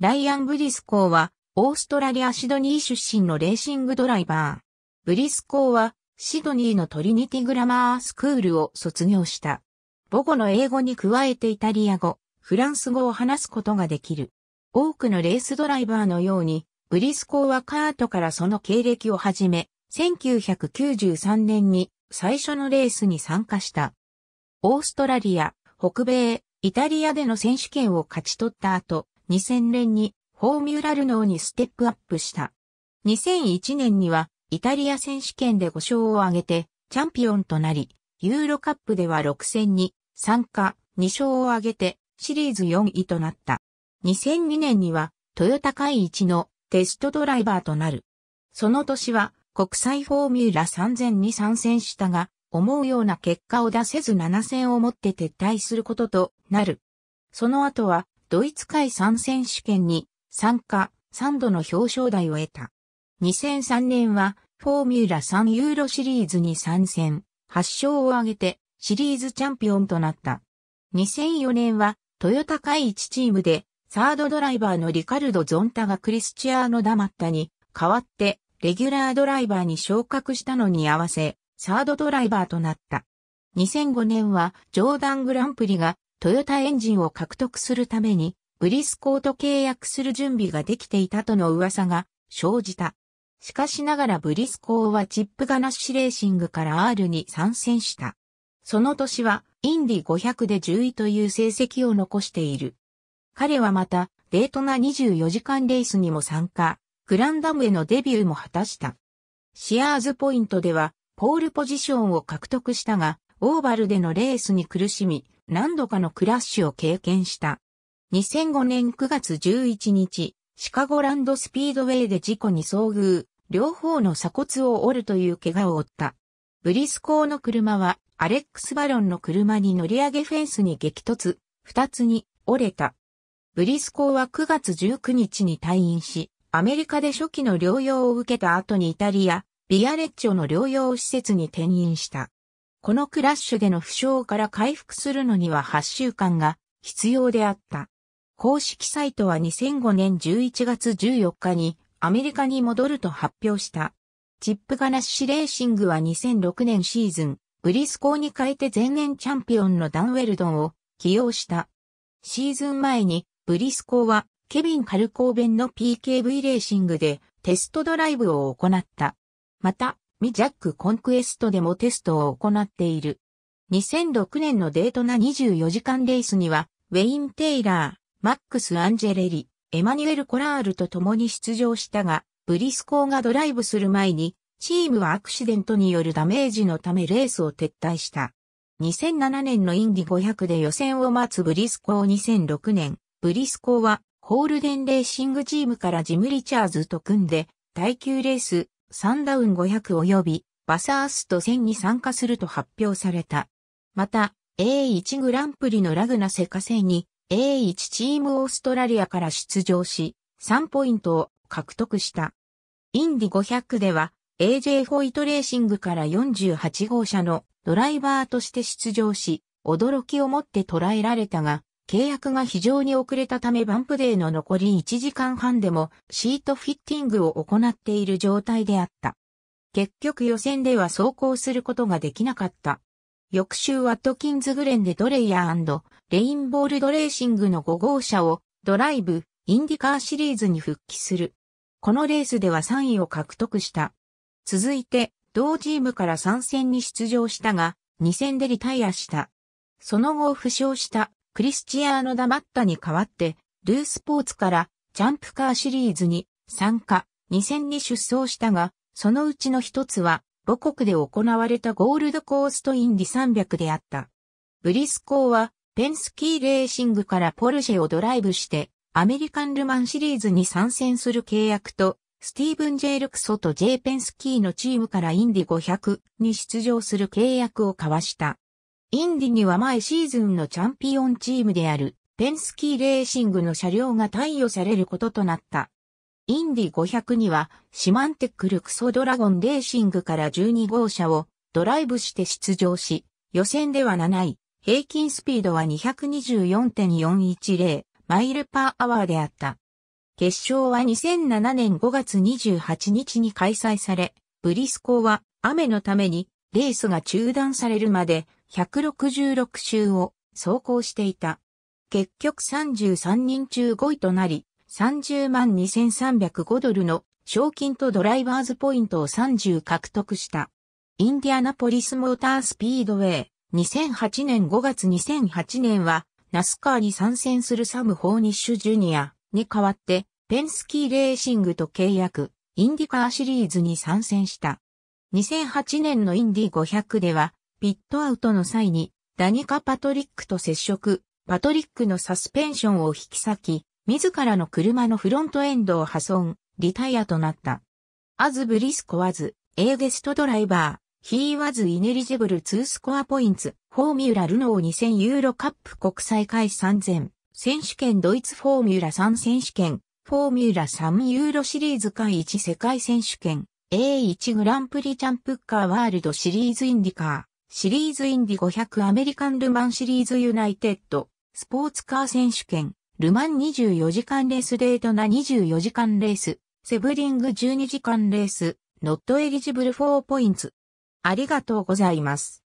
ライアン・ブリスコーは、オーストラリア・シドニー出身のレーシングドライバー。ブリスコーは、シドニーのトリニティグラマースクールを卒業した。母語の英語に加えてイタリア語、フランス語を話すことができる。多くのレースドライバーのように、ブリスコーはカートからその経歴をはじめ、1993年に最初のレースに参加した。オーストラリア、北米、イタリアでの選手権を勝ち取った後、2000年にフォーミュラルノーにステップアップした。2001年にはイタリア選手権で5勝を挙げてチャンピオンとなり、ユーロカップでは6戦に参加2勝を挙げてシリーズ4位となった。2002年にはトヨタ会一のテストドライバーとなる。その年は国際フォーミュラ3000に参戦したが、思うような結果を出せず7戦をもって撤退することとなる。その後はドイツ海3選手権に参加、3度の表彰台を得た。2003年はフォーミュラ3ユーロシリーズに参戦、8勝を挙げてシリーズチャンピオンとなった。2004年はトヨタ会1チームでサードドライバーのリカルド・ゾンタがクリスチアーノ・ダマッタに代わってレギュラードライバーに昇格したのに合わせサードドライバーとなった。2005年はジョーダングランプリがトヨタエンジンを獲得するために、ブリスコーと契約する準備ができていたとの噂が生じた。しかしながらブリスコーはチップガナッシュレーシングから R に参戦した。その年はインディ500で10位という成績を残している。彼はまた、デートな24時間レースにも参加、グランダムへのデビューも果たした。シアーズポイントでは、ポールポジションを獲得したが、オーバルでのレースに苦しみ、何度かのクラッシュを経験した。2005年9月11日、シカゴランドスピードウェイで事故に遭遇、両方の鎖骨を折るという怪我を負った。ブリスコーの車は、アレックス・バロンの車に乗り上げフェンスに激突、二つに折れた。ブリスコーは9月19日に退院し、アメリカで初期の療養を受けた後にイタリア、ビアレッジョの療養施設に転院した。このクラッシュでの負傷から回復するのには8週間が必要であった。公式サイトは2005年11月14日にアメリカに戻ると発表した。チップガナッシュレーシングは2006年シーズン、ブリスコーに変えて前年チャンピオンのダンウェルドンを起用した。シーズン前にブリスコーはケビン・カルコーベンの PKV レーシングでテストドライブを行った。また、ミジャックコンクエストでもテストを行っている。2006年のデートな24時間レースには、ウェイン・テイラー、マックス・アンジェレリ、エマニュエル・コラールと共に出場したが、ブリスコーがドライブする前に、チームはアクシデントによるダメージのためレースを撤退した。2007年のインディ500で予選を待つブリスコー2006年、ブリスコーはホールデンレーシングチームからジム・リチャーズと組んで、耐久レース、サンダウン500及びバサースト1000に参加すると発表された。また、A1 グランプリのラグナセカ戦に A1 チームオーストラリアから出場し、3ポイントを獲得した。インディ500では AJ ホイトレーシングから48号車のドライバーとして出場し、驚きをもって捉えられたが、契約が非常に遅れたためバンプデーの残り1時間半でもシートフィッティングを行っている状態であった。結局予選では走行することができなかった。翌週ワットキンズグレンでドレイヤーレインボールドレーシングの5号車をドライブ、インディカーシリーズに復帰する。このレースでは3位を獲得した。続いて、同チームから参戦に出場したが、2戦でリタイアした。その後負傷したクリスチアーノ・ダマッタに代わって、ルースポーツからジャンプカーシリーズに参加、2戦に出走したが、そのうちの一つは、母国で行われたゴールドコーストインディ300であった。ブリスコーは、ペンスキーレーシングからポルシェをドライブして、アメリカンルマンシリーズに参戦する契約と、スティーブン・ジェイ・ルクソと J・ ペンスキーのチームからインディ500に出場する契約を交わした。インディには前シーズンのチャンピオンチームであるペンスキーレーシングの車両が貸与されることとなった。インディ500にはシマンテックルクソドラゴンレーシングから12号車をドライブして出場し、予選では7位、平均スピードは224.410マイルパーアワーであった。決勝は2007年5月28日に開催され、ブリスコーは雨のためにレースが中断されるまで166周を走行していた。結局33人中5位となり、30万2305ドルの賞金とドライバーズポイントを30獲得した。インディアナポリスモータースピードウェイ2008年5月2008年はナスカーに参戦するサム・ホーニッシュ・ジュニアに代わってペンスキーレーシングと契約インディカーシリーズに参戦した。2008年のインディ500ではピットアウトの際に、ダニカ・パトリックと接触、パトリックのサスペンションを引き裂き、自らの車のフロントエンドを破損、リタイアとなった。アズ・ブリスコワズ、エーゲストドライバー、ヒーワズ・イネリジブル2スコアポインツ、フォーミュラルノー2000ユーロカップ国際会3000、選手権ドイツフォーミュラ3選手権、フォーミュラ3ユーロシリーズ会1世界選手権、A1 グランプリチャンプッカーワールドシリーズインディカー。シリーズインディ500アメリカンルマンシリーズユナイテッド、スポーツカー選手権、ルマン24時間レースデートな24時間レース、セブリング12時間レース、ノットエリジブル4ポイント。ありがとうございます。